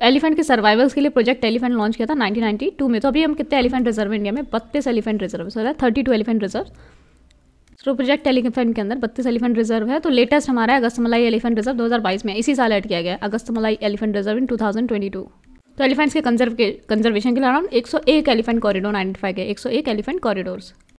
तो एलिफेंट के सर्वाइवल्स के लिए प्रोजेक्ट एलिफेंट लॉन्च किया था 1992 में तो अभी हम कितने एलिफेंट रिजर्व इंडिया में बत्तीस elephant reserve sir thirty two elephant reserve तो प्रोजेक्ट एलिफेंट के अंदर बत्तीस एलिफेंट रिजर्व है तो लेटेस्ट हमारा अगस्त मलाई एलिफेंट रिजर्व 2022 में इसी साल ऐड किया गया अगस्त मलाई एलिफेंट रिजर्व इन 2022 तो एलिफेंट्स के कंजर्व के कंजर्वेशन के लिए अराउंड 101 एलिफेंट कॉरिडोर आइडेंटिफाई सौ 101 एलिफेंट कॉरिडोर्स